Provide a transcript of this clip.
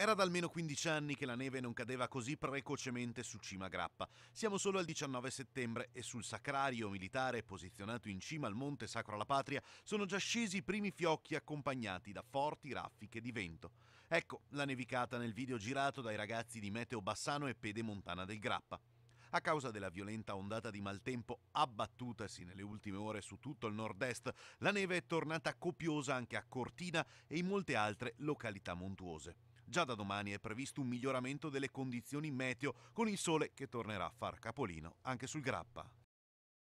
Era da almeno 15 anni che la neve non cadeva così precocemente su Cima Grappa. Siamo solo al 19 settembre e sul sacrario militare posizionato in cima al Monte Sacro alla Patria sono già scesi i primi fiocchi accompagnati da forti raffiche di vento. Ecco la nevicata nel video girato dai ragazzi di Meteo Bassano e Pede Montana del Grappa. A causa della violenta ondata di maltempo abbattutasi nelle ultime ore su tutto il nord-est, la neve è tornata copiosa anche a Cortina e in molte altre località montuose. Già da domani è previsto un miglioramento delle condizioni meteo con il sole che tornerà a far capolino anche sul grappa.